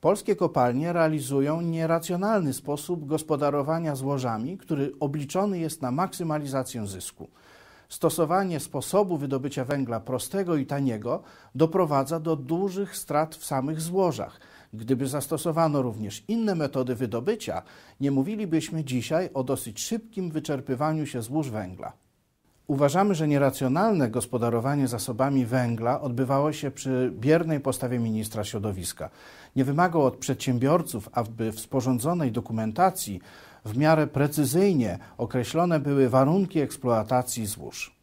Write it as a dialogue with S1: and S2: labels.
S1: Polskie kopalnie realizują nieracjonalny sposób gospodarowania złożami, który obliczony jest na maksymalizację zysku. Stosowanie sposobu wydobycia węgla prostego i taniego doprowadza do dużych strat w samych złożach. Gdyby zastosowano również inne metody wydobycia, nie mówilibyśmy dzisiaj o dosyć szybkim wyczerpywaniu się złóż węgla. Uważamy, że nieracjonalne gospodarowanie zasobami węgla odbywało się przy biernej postawie ministra środowiska. Nie wymagał od przedsiębiorców, aby w sporządzonej dokumentacji w miarę precyzyjnie określone były warunki eksploatacji złóż.